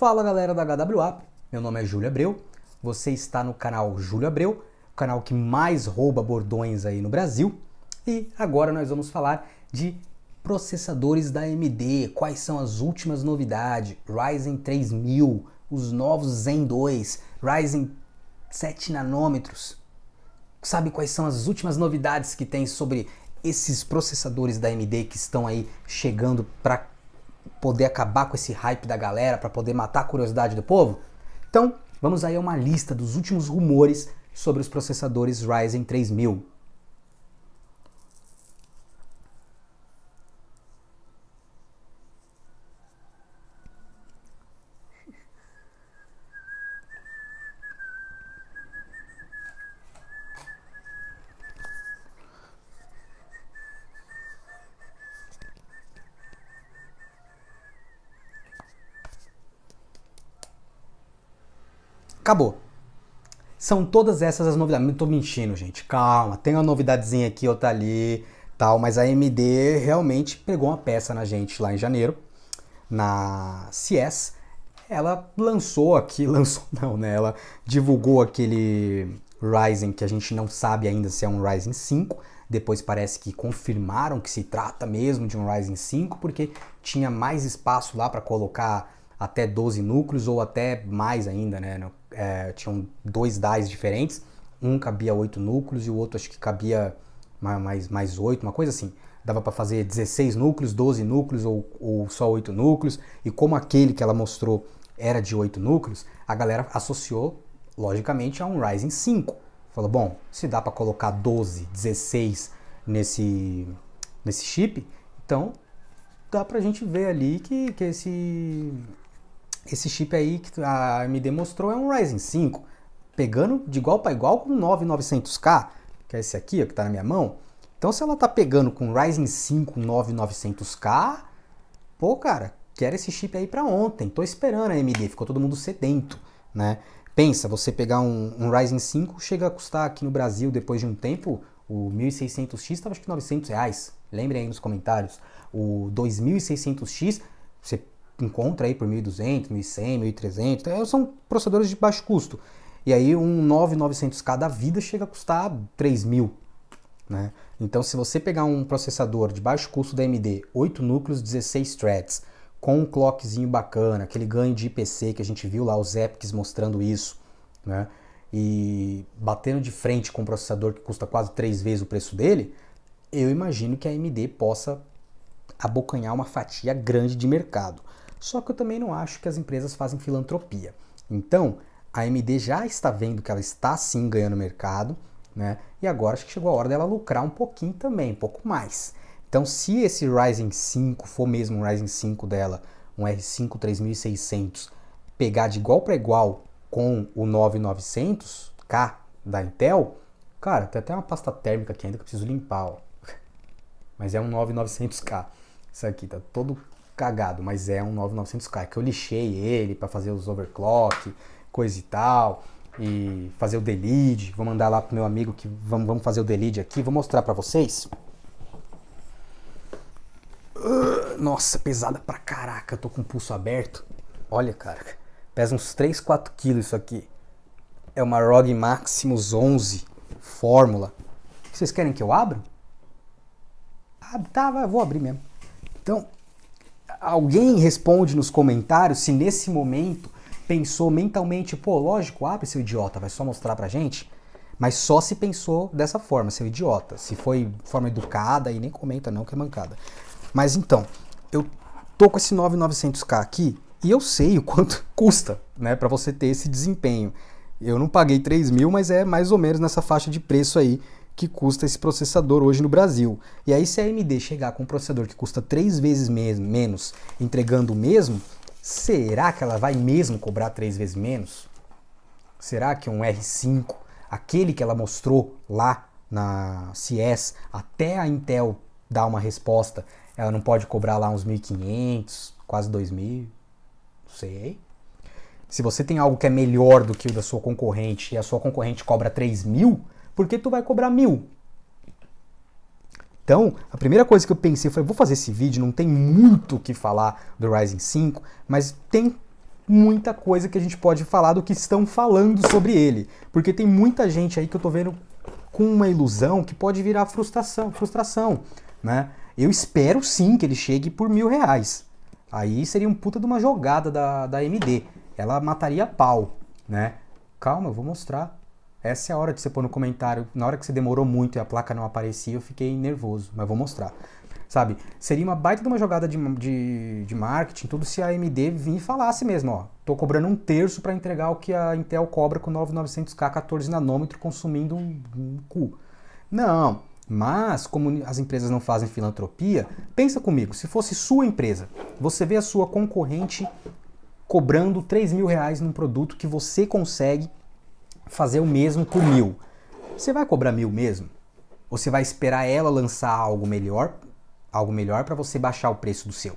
Fala galera da HWA, meu nome é Júlio Abreu, você está no canal Júlio Abreu, o canal que mais rouba bordões aí no Brasil, e agora nós vamos falar de processadores da AMD, quais são as últimas novidades, Ryzen 3000, os novos Zen 2, Ryzen 7 nanômetros. Sabe quais são as últimas novidades que tem sobre esses processadores da AMD que estão aí chegando para poder acabar com esse hype da galera, para poder matar a curiosidade do povo? Então, vamos aí a uma lista dos últimos rumores sobre os processadores Ryzen 3000. Acabou. São todas essas as novidades. Não tô mentindo, gente. Calma. Tem uma novidadezinha aqui, outra ali, tal. Mas a AMD realmente pegou uma peça na gente lá em janeiro, na CS. Ela lançou aqui, lançou não, né? Ela divulgou aquele Ryzen que a gente não sabe ainda se é um Ryzen 5. Depois parece que confirmaram que se trata mesmo de um Ryzen 5, porque tinha mais espaço lá para colocar até 12 núcleos ou até mais ainda, né? é, tinham dois DAIs diferentes, um cabia oito núcleos e o outro acho que cabia mais, mais 8, uma coisa assim. Dava para fazer 16 núcleos, 12 núcleos ou, ou só 8 núcleos, e como aquele que ela mostrou era de 8 núcleos, a galera associou, logicamente, a um Ryzen 5. Falou, bom, se dá para colocar 12, 16 nesse, nesse chip, então dá para a gente ver ali que, que esse, esse chip aí que a AMD mostrou é um Ryzen 5, pegando de igual para igual com 9900K, que é esse aqui ó, que está na minha mão. Então se ela tá pegando com Ryzen 5 9900K, pô cara, quero esse chip aí para ontem, tô esperando a AMD, ficou todo mundo sedento, né? Pensa, você pegar um, um Ryzen 5 chega a custar aqui no Brasil depois de um tempo o 1600X estava acho que 900 reais. Lembrem aí nos comentários. O 2600X, você encontra aí por 1.200, 1.100, 1.300, são processadores de baixo custo. E aí um 9900K da vida chega a custar 3.000, né? Então se você pegar um processador de baixo custo da AMD, 8 núcleos, 16 threads, com um clockzinho bacana, aquele ganho de IPC que a gente viu lá os Epics mostrando isso, né? E batendo de frente com um processador que custa quase três vezes o preço dele, eu imagino que a AMD possa abocanhar uma fatia grande de mercado. Só que eu também não acho que as empresas fazem filantropia. Então, a AMD já está vendo que ela está sim ganhando mercado, né? E agora acho que chegou a hora dela lucrar um pouquinho também, um pouco mais. Então, se esse Ryzen 5 for mesmo um Ryzen 5 dela, um R5 3600, pegar de igual para igual com o 9900K da Intel, cara, tem até uma pasta térmica aqui ainda que eu preciso limpar, ó. Mas é um 9900K. Isso aqui tá todo cagado, mas é um 9900K, é que eu lixei ele para fazer os overclock, coisa e tal, e fazer o delete, vou mandar lá pro meu amigo que vamos, vamos fazer o delete aqui, vou mostrar para vocês. Ah, nossa, pesada pra caraca, eu tô com o pulso aberto. Olha, cara, pesa uns 3, 4 quilos isso aqui. É uma ROG Maximus 11 Fórmula. Vocês querem que eu abra? Ah, tá, vou abrir mesmo. Então, alguém responde nos comentários se nesse momento pensou mentalmente, pô, lógico, abre ah, seu idiota, vai só mostrar pra gente. Mas só se pensou dessa forma, seu idiota. Se foi forma educada, e nem comenta não que é mancada. Mas então, eu tô com esse 9900K aqui e eu sei o quanto custa, né, para você ter esse desempenho. Eu não paguei 3 mil, mas é mais ou menos nessa faixa de preço aí que custa esse processador hoje no Brasil. E aí se a AMD chegar com um processador que custa três vezes menos, entregando o mesmo, será que ela vai mesmo cobrar três vezes menos? Será que um R5, aquele que ela mostrou lá na CS até a Intel dar uma resposta, ela não pode cobrar lá uns 1.500, quase 2.000? Não sei. Se você tem algo que é melhor do que o da sua concorrente e a sua concorrente cobra 3 mil, porque tu vai cobrar mil. Então, a primeira coisa que eu pensei foi, vou fazer esse vídeo, não tem muito o que falar do Ryzen 5, mas tem muita coisa que a gente pode falar do que estão falando sobre ele, porque tem muita gente aí que eu tô vendo com uma ilusão que pode virar frustração, frustração, né? Eu espero sim que ele chegue por mil reais. Aí seria um puta de uma jogada da, da AMD. Ela mataria pau, né? Calma, eu vou mostrar. Essa é a hora de você pôr no comentário. Na hora que você demorou muito e a placa não aparecia, eu fiquei nervoso, mas vou mostrar. Sabe? Seria uma baita de uma jogada de, de, de marketing, tudo se a AMD vir e falasse mesmo, ó. Tô cobrando um terço para entregar o que a Intel cobra com 9900K 14 nanômetro consumindo um, um cu. Não, mas, como as empresas não fazem filantropia, pensa comigo, se fosse sua empresa, você vê a sua concorrente cobrando 3 mil reais num produto que você consegue fazer o mesmo por mil. Você vai cobrar mil mesmo? Ou você vai esperar ela lançar algo melhor, algo melhor para você baixar o preço do seu?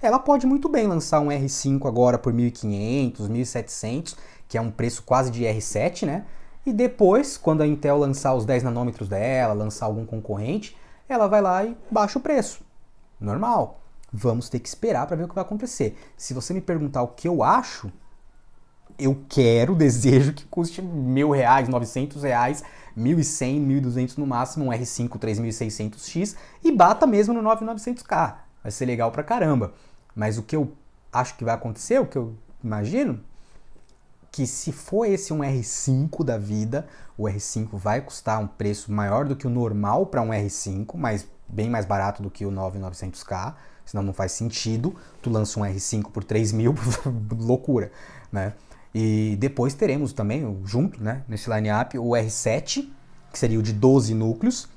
Ela pode muito bem lançar um R5 agora por 1.500, 1.700, que é um preço quase de R7, né? E depois, quando a Intel lançar os 10 nanômetros dela, lançar algum concorrente, ela vai lá e baixa o preço. Normal. Vamos ter que esperar para ver o que vai acontecer. Se você me perguntar o que eu acho, eu quero, desejo que custe mil reais, novecentos reais, mil e cem, e duzentos no máximo, um R5 3600X e bata mesmo no 9900K. Vai ser legal pra caramba. Mas o que eu acho que vai acontecer, o que eu imagino, que se for esse um R5 da vida, o R5 vai custar um preço maior do que o normal para um R5, mas bem mais barato do que o 9900K, senão não faz sentido. Tu lança um R5 por 3 mil, loucura, né? E depois teremos também, junto, né, nesse line-up, o R7, que seria o de 12 núcleos,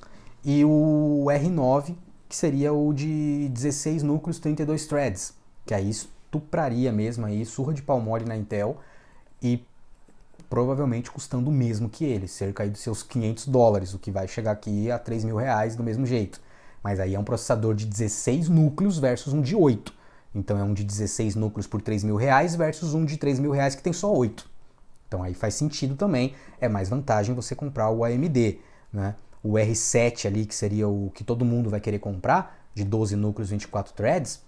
e o R9, que seria o de 16 núcleos, 32 threads, que aí estupraria mesmo aí, surra de pau mole na Intel e provavelmente custando o mesmo que ele, cerca aí dos seus 500 dólares, o que vai chegar aqui a 3 mil reais do mesmo jeito. Mas aí é um processador de 16 núcleos versus um de 8. Então é um de 16 núcleos por 3 mil reais versus um de 3 mil reais que tem só 8. Então aí faz sentido também, é mais vantagem você comprar o AMD, né? O R7 ali, que seria o que todo mundo vai querer comprar, de 12 núcleos, 24 threads,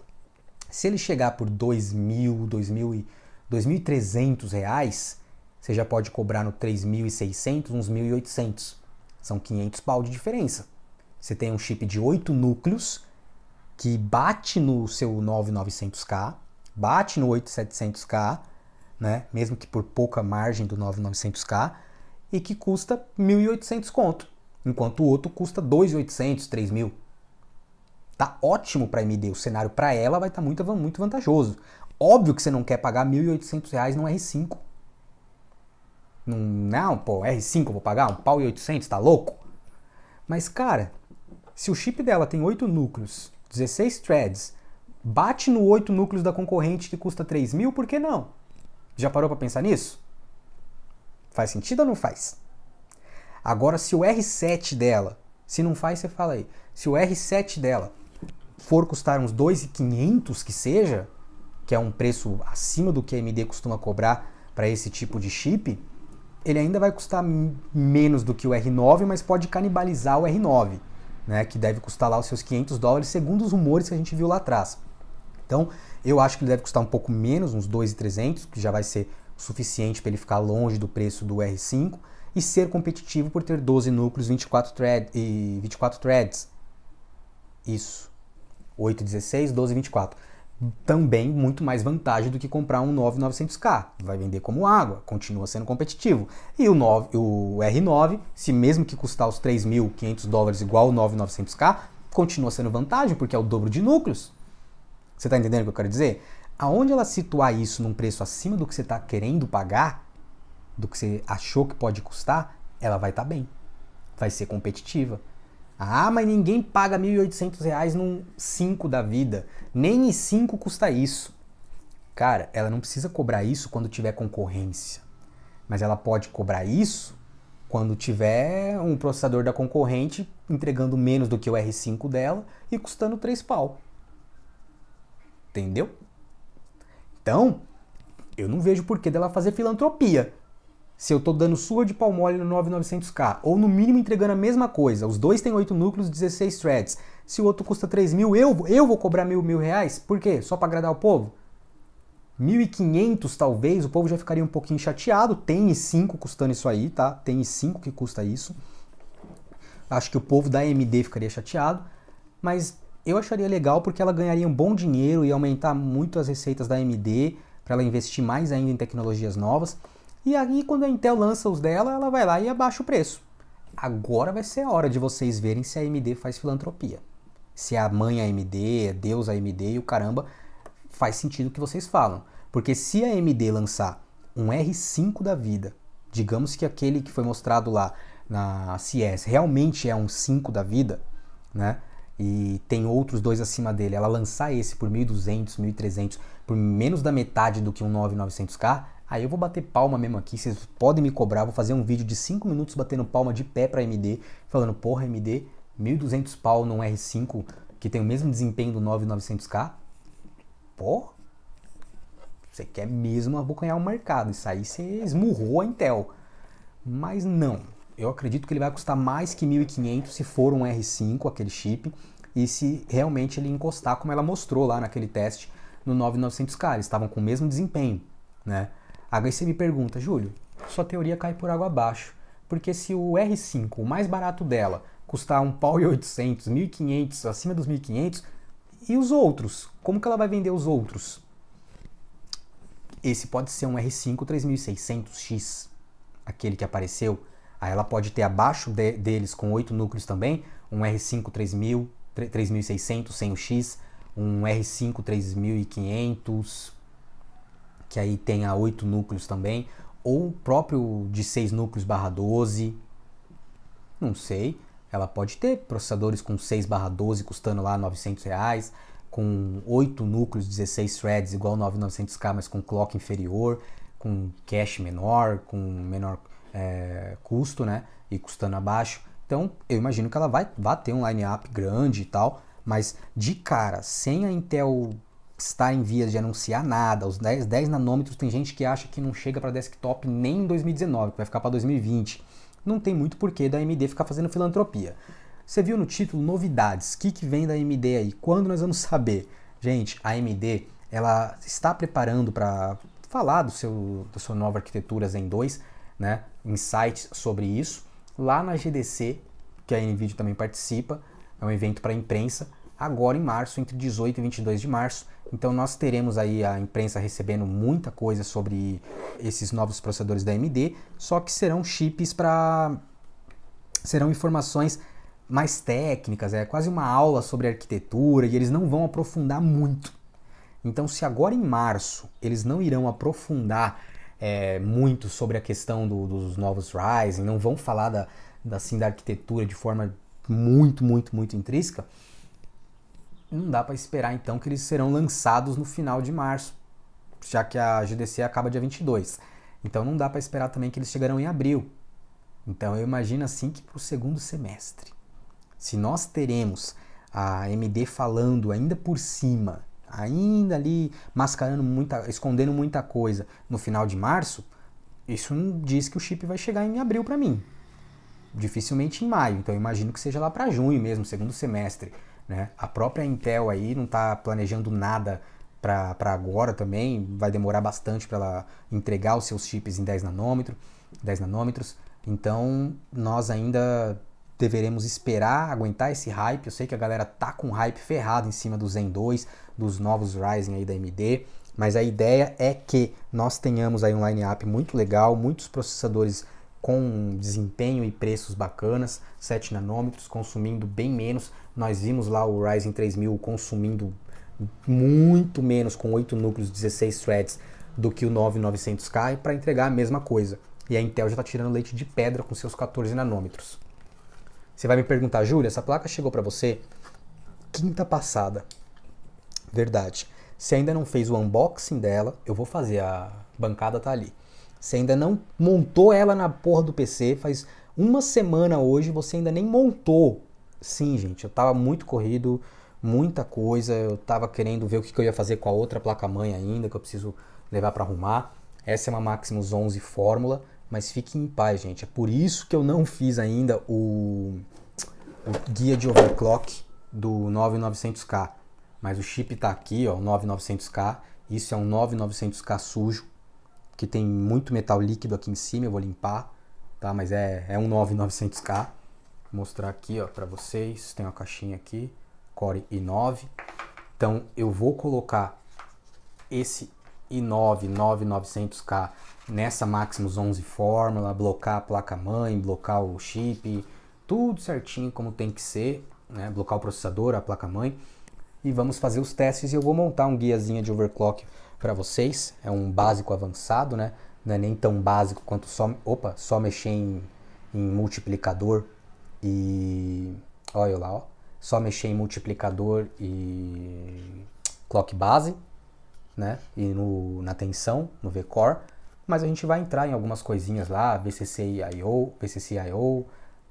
se ele chegar por 2 mil, 2 mil e 2.300 reais, você já pode cobrar no 3.600, uns 1.800. São 500 pau de diferença. Você tem um chip de 8 núcleos, que bate no seu 9900K, bate no 8700K, né? mesmo que por pouca margem do 9900K, e que custa 1.800 conto, enquanto o outro custa 2.800, 3.000. Tá ótimo para a MD, o cenário para ela vai estar tá muito, muito vantajoso. Óbvio que você não quer pagar 1.800 reais num R5. Num, não, pô, R5 vou pagar? Um pau e 800, tá louco? Mas, cara, se o chip dela tem 8 núcleos 16 threads, bate no 8 núcleos da concorrente que custa 3 mil, por que não? Já parou para pensar nisso? Faz sentido ou não faz? Agora, se o R7 dela, se não faz, você fala aí, se o R7 dela for custar uns 2,500 que seja, que é um preço acima do que a AMD costuma cobrar para esse tipo de chip, ele ainda vai custar menos do que o R9, mas pode canibalizar o R9 né, que deve custar lá os seus 500 dólares, segundo os rumores que a gente viu lá atrás. Então, eu acho que ele deve custar um pouco menos, uns 2,300, que já vai ser suficiente para ele ficar longe do preço do R5 e ser competitivo por ter 12 núcleos, 24, thread, e 24 threads. Isso. 8, 16, 12, também muito mais vantagem do que comprar um 9900K. Vai vender como água, continua sendo competitivo. E o, 9, o R9, se mesmo que custar os 3.500 dólares igual o 9900K, continua sendo vantagem porque é o dobro de núcleos. Você está entendendo o que eu quero dizer? Aonde ela situar isso num preço acima do que você está querendo pagar, do que você achou que pode custar, ela vai estar tá bem. Vai ser competitiva. Ah, mas ninguém paga R$ 1.800 num 5 da vida. Nem em 5 custa isso. Cara, ela não precisa cobrar isso quando tiver concorrência. Mas ela pode cobrar isso quando tiver um processador da concorrente entregando menos do que o R5 dela e custando 3 pau. Entendeu? Então, eu não vejo por que dela fazer filantropia se eu estou dando sua de palmole no 9900K, ou no mínimo entregando a mesma coisa, os dois têm 8 núcleos, 16 threads, se o outro custa 3 mil, eu, eu vou cobrar mil, mil reais? Por quê? Só para agradar o povo? 1.500 talvez, o povo já ficaria um pouquinho chateado, tem i5 custando isso aí, tá? Tem i5 que custa isso. Acho que o povo da AMD ficaria chateado, mas eu acharia legal porque ela ganharia um bom dinheiro e aumentar muito as receitas da AMD para ela investir mais ainda em tecnologias novas. E aí, quando a Intel lança os dela, ela vai lá e abaixa o preço. Agora vai ser a hora de vocês verem se a AMD faz filantropia. Se a mãe AMD, é Deus é AMD e o caramba, faz sentido o que vocês falam. Porque se a AMD lançar um R5 da vida, digamos que aquele que foi mostrado lá na CS realmente é um 5 da vida, né? E tem outros dois acima dele. Ela lançar esse por 1.200, 1.300, por menos da metade do que um 9900K, Aí eu vou bater palma mesmo aqui, vocês podem me cobrar, vou fazer um vídeo de 5 minutos batendo palma de pé para MD, falando, porra, MD, 1200 pau num R5 que tem o mesmo desempenho do 9900K? Porra! você quer mesmo abocanhar o mercado, isso aí você esmurrou a Intel. Mas não, eu acredito que ele vai custar mais que 1500 se for um R5, aquele chip, e se realmente ele encostar como ela mostrou lá naquele teste no 9900K, eles estavam com o mesmo desempenho, né? Agora você me pergunta, Júlio, sua teoria cai por água abaixo, porque se o R5, o mais barato dela, custar um pau e 800, 1500, acima dos 1500, e os outros? Como que ela vai vender os outros? Esse pode ser um R5 3600X, aquele que apareceu. Aí ela pode ter abaixo de, deles, com oito núcleos também, um R5 3000, 3600 sem o X, um R5 3500, que aí tenha oito núcleos também, ou o próprio de seis núcleos barra 12. Não sei. Ela pode ter processadores com 6 barra 12 custando lá 900 reais, com 8 núcleos, 16 threads igual 9900K, mas com clock inferior, com cache menor, com menor é, custo, né? E custando abaixo. Então, eu imagino que ela vai, vai ter um line-up grande e tal, mas de cara, sem a Intel está em vias de anunciar nada. Os 10, 10 nanômetros tem gente que acha que não chega para desktop nem em 2019, que vai ficar para 2020. Não tem muito porquê da AMD ficar fazendo filantropia. Você viu no título novidades, o que, que vem da AMD aí? Quando nós vamos saber? Gente, a AMD ela está preparando para falar do seu, da sua nova arquitetura Zen 2, né? insights sobre isso, lá na GDC, que a NVIDIA também participa, é um evento para a imprensa, agora em março, entre 18 e 22 de março. Então nós teremos aí a imprensa recebendo muita coisa sobre esses novos processadores da AMD, só que serão chips para serão informações mais técnicas, é quase uma aula sobre arquitetura e eles não vão aprofundar muito. Então, se agora em março eles não irão aprofundar é, muito sobre a questão do, dos novos Ryzen, não vão falar da, da, assim, da arquitetura de forma muito, muito, muito intrínseca, não dá para esperar então que eles serão lançados no final de março, já que a GDC acaba dia 22. Então não dá para esperar também que eles chegarão em abril. Então eu imagino assim que para o segundo semestre, se nós teremos a MD falando ainda por cima, ainda ali mascarando muita, escondendo muita coisa no final de março, isso não diz que o chip vai chegar em abril para mim. Dificilmente em maio, então eu imagino que seja lá para junho mesmo, segundo semestre. Né? A própria Intel aí não está planejando nada para agora também, vai demorar bastante para ela entregar os seus chips em 10 nanômetros, 10 nanômetros. Então, nós ainda deveremos esperar, aguentar esse hype. Eu sei que a galera tá com hype ferrado em cima do Zen 2, dos novos Ryzen aí da AMD, mas a ideia é que nós tenhamos aí um line-up muito legal, muitos processadores com desempenho e preços bacanas, 7 nanômetros, consumindo bem menos. Nós vimos lá o Ryzen 3000 consumindo muito menos, com 8 núcleos, 16 threads, do que o 9900K, para entregar a mesma coisa. E a Intel já está tirando leite de pedra com seus 14 nanômetros. Você vai me perguntar, Júlia, essa placa chegou para você quinta passada. Verdade. Se ainda não fez o unboxing dela, eu vou fazer, a bancada tá ali. Você ainda não montou ela na porra do PC, faz uma semana hoje, você ainda nem montou. Sim, gente, eu tava muito corrido, muita coisa, eu tava querendo ver o que, que eu ia fazer com a outra placa-mãe ainda, que eu preciso levar para arrumar. Essa é uma Maximus 11 Fórmula, mas fique em paz, gente. É por isso que eu não fiz ainda o, o guia de overclock do 9900K. Mas o chip tá aqui, ó, o 9900K. Isso é um 9900K sujo que tem muito metal líquido aqui em cima, eu vou limpar, tá? Mas é, é um 9900K. Vou mostrar aqui, ó, para vocês. Tem uma caixinha aqui, Core i9. Então, eu vou colocar esse i9 9900K nessa Maximus 11 Fórmula, blocar a placa-mãe, blocar o chip, tudo certinho como tem que ser, né? blocar o processador, a placa-mãe. E vamos fazer os testes e eu vou montar um guiazinha de overclock para vocês. É um básico avançado, né? Não é nem tão básico quanto só, opa, só mexer em, em multiplicador e olha lá, ó, só mexer em multiplicador e clock base, né? E no, na tensão, no VCore. Mas a gente vai entrar em algumas coisinhas lá, VCC-IO, VCC-IO,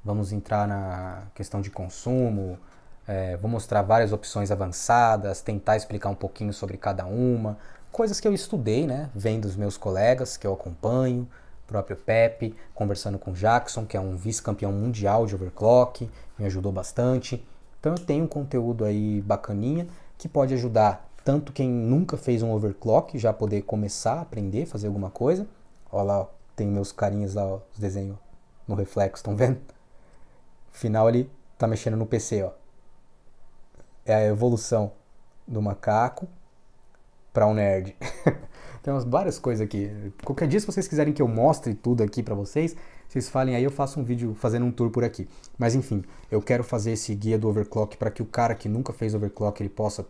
vamos entrar na questão de consumo, é, vou mostrar várias opções avançadas, tentar explicar um pouquinho sobre cada uma, coisas que eu estudei, né? Vem dos meus colegas que eu acompanho, próprio Pepe, conversando com Jackson, que é um vice-campeão mundial de overclock, me ajudou bastante. Então eu tenho um conteúdo aí bacaninha que pode ajudar tanto quem nunca fez um overclock já poder começar a aprender, fazer alguma coisa. Olha lá, ó, tem meus carinhas lá, ó, os desenhos no reflexo, estão vendo? Final ele tá mexendo no PC, ó. É a evolução do macaco para um nerd. Tem umas várias coisas aqui. Qualquer dia, se vocês quiserem que eu mostre tudo aqui para vocês, vocês falem aí, eu faço um vídeo fazendo um tour por aqui. Mas enfim, eu quero fazer esse guia do overclock para que o cara que nunca fez overclock ele possa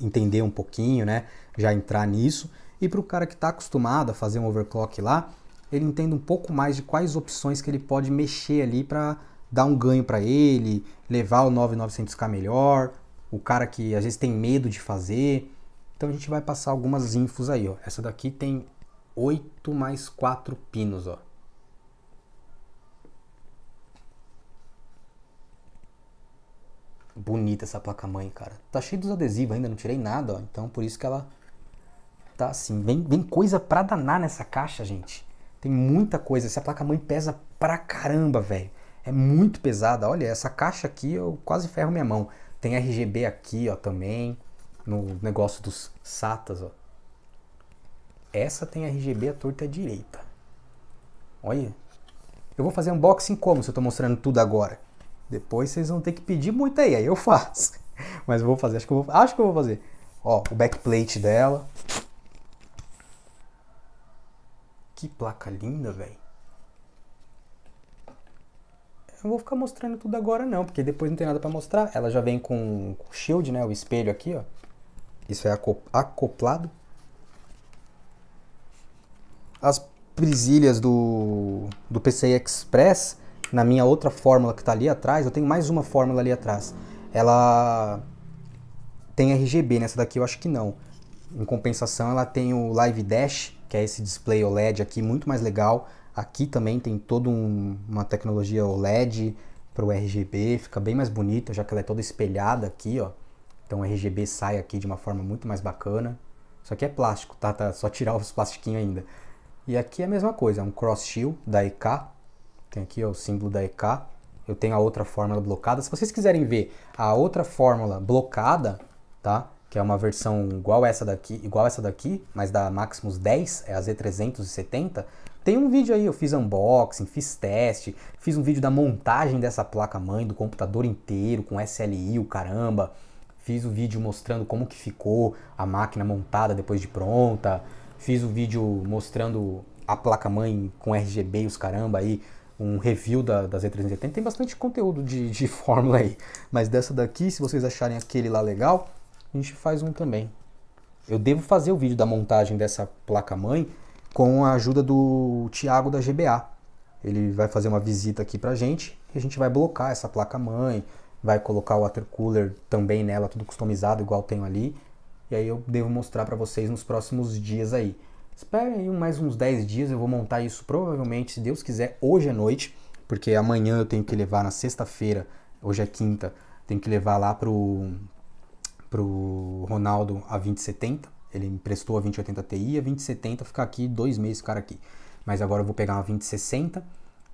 entender um pouquinho, né? Já entrar nisso. E para o cara que está acostumado a fazer um overclock lá, ele entenda um pouco mais de quais opções que ele pode mexer ali para dar um ganho para ele, levar o 9900K melhor, o cara que às vezes tem medo de fazer. Então a gente vai passar algumas infos aí, ó. Essa daqui tem 8 mais 4 pinos, ó. Bonita essa placa-mãe, cara. Tá cheio dos adesivos ainda, não tirei nada, ó. Então por isso que ela tá assim. Vem, vem coisa pra danar nessa caixa, gente. Tem muita coisa. Essa placa-mãe pesa pra caramba, velho. É muito pesada. Olha, essa caixa aqui eu quase ferro minha mão. Tem RGB aqui, ó, também no negócio dos satas, ó. Essa tem RGB à torta à direita. Olha. Eu vou fazer unboxing como se eu tô mostrando tudo agora? Depois vocês vão ter que pedir muito aí, aí eu faço. Mas eu vou fazer, acho que eu vou, acho que eu vou fazer. Ó, o backplate dela. Que placa linda, velho. Eu não vou ficar mostrando tudo agora não, porque depois não tem nada para mostrar. Ela já vem com o shield, né, o espelho aqui, ó. Isso é acoplado? As prisilhas do, do PCI Express, na minha outra fórmula que está ali atrás, eu tenho mais uma fórmula ali atrás. Ela tem RGB, nessa né? daqui eu acho que não. Em compensação, ela tem o Live Dash, que é esse display OLED aqui, muito mais legal. Aqui também tem toda um, uma tecnologia OLED para o RGB, fica bem mais bonita, já que ela é toda espelhada aqui, ó. Então o RGB sai aqui de uma forma muito mais bacana. Isso aqui é plástico, tá? tá só tirar os plastiquinhos ainda. E aqui é a mesma coisa, é um cross shield da EK. Tem aqui ó, o símbolo da EK. Eu tenho a outra fórmula blocada. Se vocês quiserem ver a outra fórmula blocada, tá? Que é uma versão igual essa daqui, igual essa daqui, mas da Maximus 10, é a Z370. Tem um vídeo aí, eu fiz unboxing, fiz teste, fiz um vídeo da montagem dessa placa-mãe, do computador inteiro, com SLI, o caramba. Fiz o vídeo mostrando como que ficou a máquina montada depois de pronta. Fiz o vídeo mostrando a placa-mãe com RGB e os caramba aí. Um review da, da Z380. Tem bastante conteúdo de, de fórmula aí. Mas dessa daqui, se vocês acharem aquele lá legal, a gente faz um também. Eu devo fazer o vídeo da montagem dessa placa-mãe com a ajuda do Thiago da GBA. Ele vai fazer uma visita aqui pra gente e a gente vai blocar essa placa-mãe, vai colocar o water cooler também nela, tudo customizado igual tenho ali. E aí eu devo mostrar para vocês nos próximos dias aí. Esperem aí mais uns 10 dias, eu vou montar isso provavelmente, se Deus quiser, hoje à noite, porque amanhã eu tenho que levar na sexta-feira, hoje é quinta, tenho que levar lá pro pro Ronaldo a 2070. Ele emprestou a 2080 Ti, a 2070 ficar aqui dois meses, cara aqui. Mas agora eu vou pegar uma 2060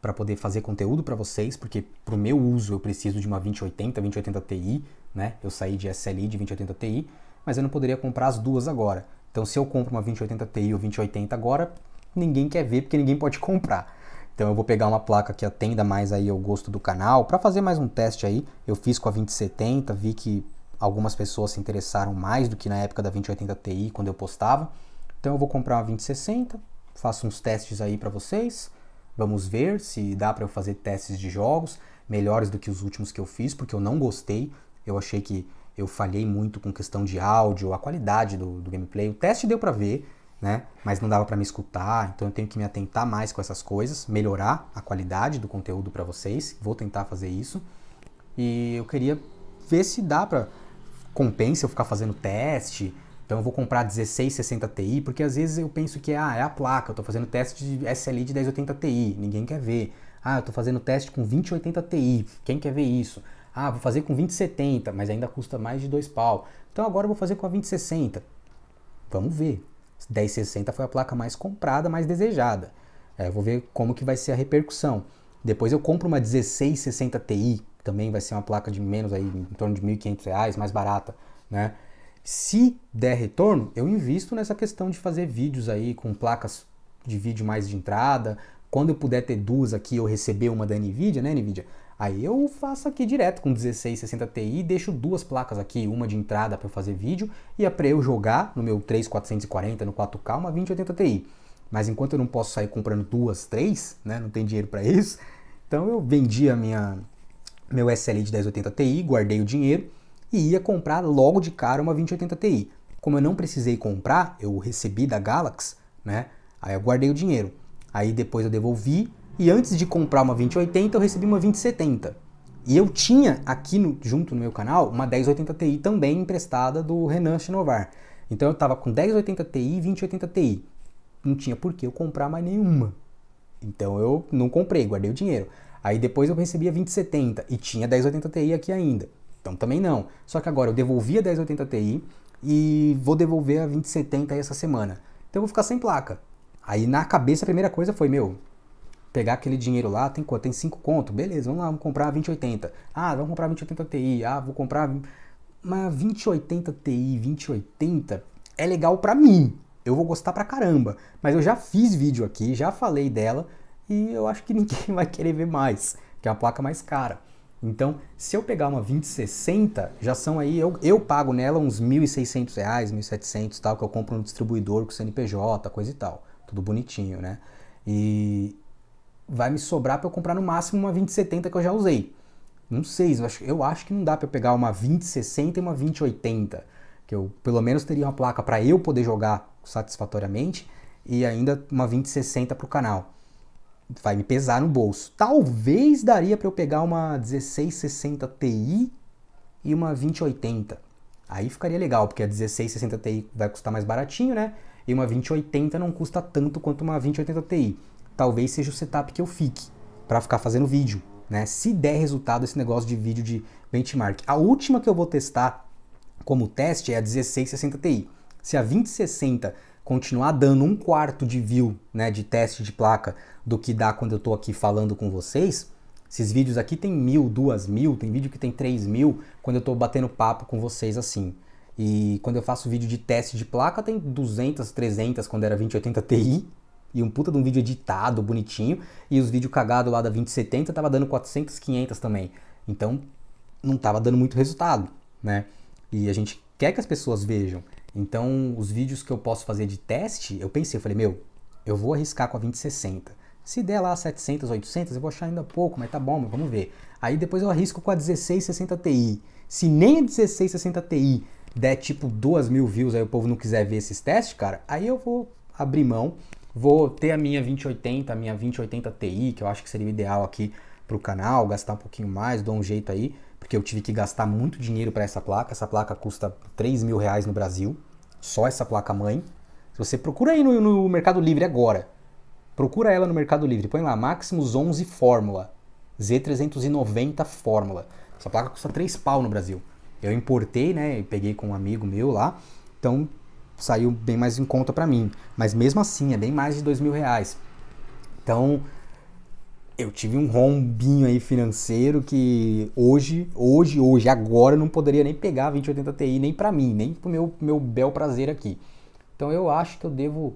para poder fazer conteúdo para vocês, porque para o meu uso eu preciso de uma 2080, 2080 Ti, né? Eu saí de SLI de 2080 Ti, mas eu não poderia comprar as duas agora. Então, se eu compro uma 2080 Ti ou 2080 agora, ninguém quer ver porque ninguém pode comprar. Então, eu vou pegar uma placa que atenda mais aí ao gosto do canal para fazer mais um teste aí. Eu fiz com a 2070, vi que algumas pessoas se interessaram mais do que na época da 2080 Ti quando eu postava. Então, eu vou comprar uma 2060, faço uns testes aí para vocês Vamos ver se dá para eu fazer testes de jogos melhores do que os últimos que eu fiz, porque eu não gostei. Eu achei que eu falhei muito com questão de áudio, a qualidade do, do gameplay. O teste deu para ver, né? Mas não dava para me escutar, então eu tenho que me atentar mais com essas coisas, melhorar a qualidade do conteúdo para vocês. Vou tentar fazer isso. E eu queria ver se dá para compensa eu ficar fazendo teste, então eu vou comprar 1660 Ti, porque às vezes eu penso que ah, é a placa, eu estou fazendo teste de SLI de 1080 Ti, ninguém quer ver. Ah, eu estou fazendo teste com 2080 Ti, quem quer ver isso? Ah, vou fazer com 2070, mas ainda custa mais de dois pau. Então agora eu vou fazer com a 2060. Vamos ver. 1060 foi a placa mais comprada, mais desejada. É, eu vou ver como que vai ser a repercussão. Depois eu compro uma 1660 Ti, também vai ser uma placa de menos aí, em torno de 1.500 reais, mais barata, né? Se der retorno, eu invisto nessa questão de fazer vídeos aí com placas de vídeo mais de entrada. Quando eu puder ter duas aqui, eu receber uma da Nvidia, né, Nvidia? Aí eu faço aqui direto com 1660 Ti, deixo duas placas aqui, uma de entrada para fazer vídeo e é para eu jogar no meu 3440, no 4K, uma 2080 Ti. Mas enquanto eu não posso sair comprando duas, três, né, não tem dinheiro para isso, então eu vendi a minha meu SLI de 1080 Ti, guardei o dinheiro e ia comprar logo de cara uma 2080 Ti. Como eu não precisei comprar, eu recebi da Galaxy, né? Aí eu guardei o dinheiro. Aí depois eu devolvi e antes de comprar uma 2080 eu recebi uma 2070. E eu tinha aqui no, junto no meu canal uma 1080 Ti também emprestada do Renan Chinovar. Então eu estava com 1080 Ti e 2080 Ti. Não tinha por que eu comprar mais nenhuma. Então eu não comprei, guardei o dinheiro. Aí depois eu recebi a 2070 e tinha 1080 Ti aqui ainda. Então também não. Só que agora eu devolvi a 1080 Ti e vou devolver a 2070 essa semana. Então eu vou ficar sem placa. Aí na cabeça a primeira coisa foi, meu, pegar aquele dinheiro lá, tem quanto? Tem 5 conto? Beleza, vamos lá, vamos comprar a 2080. Ah, vamos comprar a 2080 Ti. Ah, vou comprar uma 2080 Ti, 2080 é legal para mim. Eu vou gostar pra caramba, mas eu já fiz vídeo aqui, já falei dela e eu acho que ninguém vai querer ver mais, que é a placa mais cara. Então, se eu pegar uma 2060, já são aí, eu, eu pago nela uns R$ 1.600, R$ 1.700 tal, que eu compro no distribuidor com CNPJ, coisa e tal. Tudo bonitinho, né? E vai me sobrar para eu comprar no máximo uma 2070 que eu já usei. Não sei, eu acho, eu acho que não dá para eu pegar uma 2060 e uma 2080, que eu pelo menos teria uma placa para eu poder jogar satisfatoriamente e ainda uma 2060 para o canal vai me pesar no bolso. Talvez daria para eu pegar uma 1660 Ti e uma 2080. Aí ficaria legal, porque a 1660 Ti vai custar mais baratinho, né? E uma 2080 não custa tanto quanto uma 2080 Ti. Talvez seja o setup que eu fique para ficar fazendo vídeo, né? Se der resultado esse negócio de vídeo de benchmark. A última que eu vou testar como teste é a 1660 Ti. Se a 2060 continuar dando um quarto de view, né, de teste de placa do que dá quando eu estou aqui falando com vocês, esses vídeos aqui tem mil, duas mil, tem vídeo que tem três mil, quando eu estou batendo papo com vocês assim. E quando eu faço vídeo de teste de placa, tem 200, 300, quando era 2080 Ti, e um puta de um vídeo editado, bonitinho, e os vídeos cagados lá da 2070 tava dando 400, 500 também. Então, não tava dando muito resultado, né? E a gente quer que as pessoas vejam. Então, os vídeos que eu posso fazer de teste, eu pensei, eu falei, meu, eu vou arriscar com a 2060. Se der lá 700, 800, eu vou achar ainda pouco, mas tá bom, mas vamos ver. Aí depois eu arrisco com a 1660 Ti. Se nem a 1660 Ti der tipo 2 mil views, aí o povo não quiser ver esses testes, cara, aí eu vou abrir mão, vou ter a minha 2080, a minha 2080 Ti, que eu acho que seria o ideal aqui pro canal, gastar um pouquinho mais, dou um jeito aí porque eu tive que gastar muito dinheiro para essa placa. Essa placa custa 3 mil reais no Brasil, só essa placa mãe. Se você procura aí no, no Mercado Livre agora, procura ela no Mercado Livre, põe lá Maximus 11 Fórmula, Z390 Fórmula. Essa placa custa 3 pau no Brasil. Eu importei, né, e peguei com um amigo meu lá, então saiu bem mais em conta para mim. Mas mesmo assim, é bem mais de 2 mil reais. Então, eu tive um rombinho aí financeiro que hoje, hoje, hoje, agora eu não poderia nem pegar a 2080 Ti nem para mim, nem pro meu, meu bel prazer aqui. Então eu acho que eu devo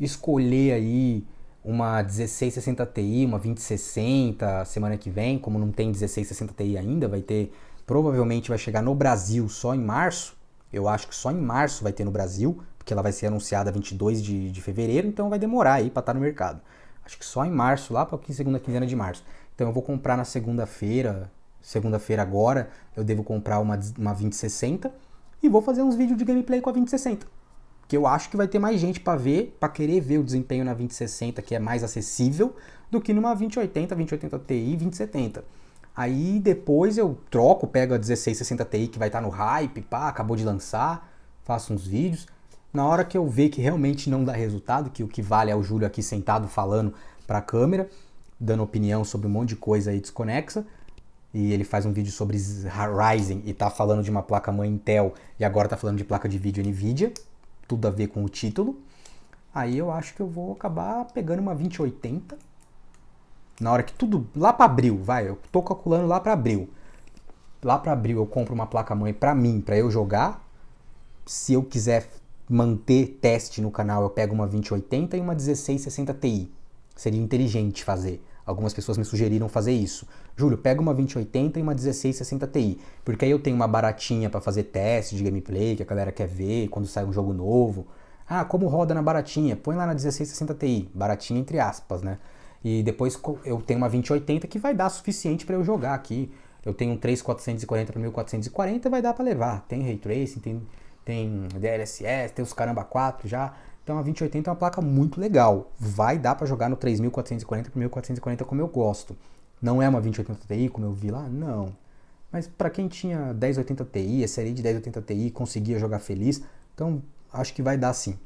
escolher aí uma 1660 Ti, uma 2060 semana que vem, como não tem 1660 Ti ainda, vai ter provavelmente vai chegar no Brasil só em março. Eu acho que só em março vai ter no Brasil, porque ela vai ser anunciada 22 de, de fevereiro, então vai demorar aí para estar tá no mercado acho que só em março, lá para a segunda quinzena de março. Então eu vou comprar na segunda-feira, segunda-feira agora, eu devo comprar uma, uma 2060 e vou fazer uns vídeos de gameplay com a 2060. Que eu acho que vai ter mais gente para ver, para querer ver o desempenho na 2060, que é mais acessível, do que numa 2080, 2080 Ti, 2070. Aí depois eu troco, pego a 1660 Ti que vai estar tá no hype, pá, acabou de lançar, faço uns vídeos. Na hora que eu ver que realmente não dá resultado, que o que vale é o Júlio aqui sentado falando para a câmera, dando opinião sobre um monte de coisa aí desconexa, e ele faz um vídeo sobre Ryzen e tá falando de uma placa mãe Intel e agora tá falando de placa de vídeo Nvidia, tudo a ver com o título. Aí eu acho que eu vou acabar pegando uma 2080. Na hora que tudo lá para abril, vai, eu tô calculando lá para abril. Lá para abril eu compro uma placa mãe para mim, para eu jogar. Se eu quiser manter teste no canal, eu pego uma 2080 e uma 1660 Ti. Seria inteligente fazer. Algumas pessoas me sugeriram fazer isso. Júlio, pega uma 2080 e uma 1660 Ti, porque aí eu tenho uma baratinha para fazer teste de gameplay que a galera quer ver quando sai um jogo novo. Ah, como roda na baratinha? Põe lá na 1660 Ti, baratinha entre aspas, né? E depois eu tenho uma 2080 que vai dar suficiente para eu jogar aqui. Eu tenho um 3440 para 1440, vai dar para levar. Tem ray tracing, tem tem DLSS, tem os caramba 4 já. Então a 2080 é uma placa muito legal. Vai dar para jogar no 3440 por 1440 como eu gosto. Não é uma 2080 Ti como eu vi lá? Não. Mas para quem tinha 1080 Ti, a série de 1080 Ti conseguia jogar feliz, então acho que vai dar sim.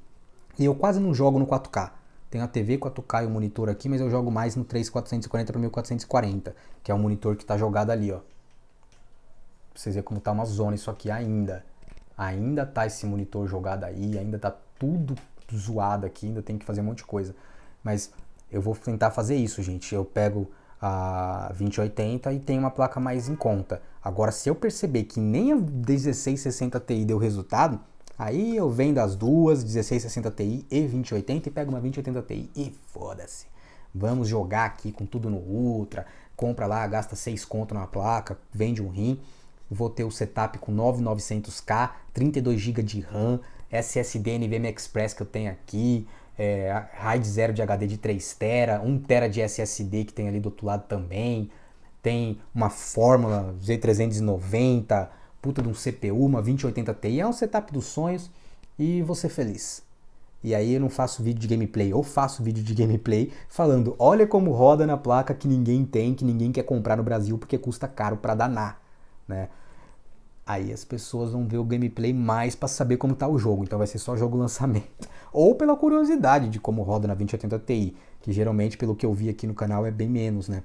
E eu quase não jogo no 4K. Tenho a TV 4K e o monitor aqui, mas eu jogo mais no 3440 por 1440, que é o monitor que está jogado ali, ó. Pra vocês verem como tá uma zona isso aqui ainda ainda tá esse monitor jogado aí, ainda tá tudo zoado aqui, ainda tem que fazer um monte de coisa. Mas eu vou tentar fazer isso, gente. Eu pego a 2080 e tem uma placa mais em conta. Agora, se eu perceber que nem a 1660 Ti deu resultado, aí eu vendo as duas, 1660 Ti e 2080 e pego uma 2080 Ti e foda-se. Vamos jogar aqui com tudo no Ultra, compra lá, gasta 6 conto na placa, vende um rim vou ter o setup com 9900K, 32 GB de RAM, SSD NVMe Express que eu tenho aqui, é, RAID 0 de HD de 3 tera, 1 tera de SSD que tem ali do outro lado também, tem uma fórmula Z390, puta de um CPU, uma 2080 Ti, é um setup dos sonhos e você feliz. E aí eu não faço vídeo de gameplay, ou faço vídeo de gameplay falando, olha como roda na placa que ninguém tem, que ninguém quer comprar no Brasil porque custa caro para danar né? Aí as pessoas vão ver o gameplay mais para saber como tá o jogo, então vai ser só jogo lançamento. Ou pela curiosidade de como roda na 2080 Ti, que geralmente, pelo que eu vi aqui no canal, é bem menos, né?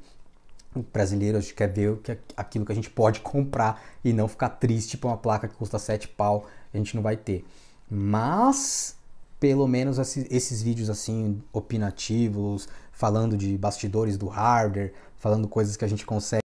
O brasileiro acho que quer ver aquilo que a gente pode comprar e não ficar triste por uma placa que custa 7 pau, a gente não vai ter. Mas pelo menos esses vídeos assim opinativos, falando de bastidores do hardware, falando coisas que a gente consegue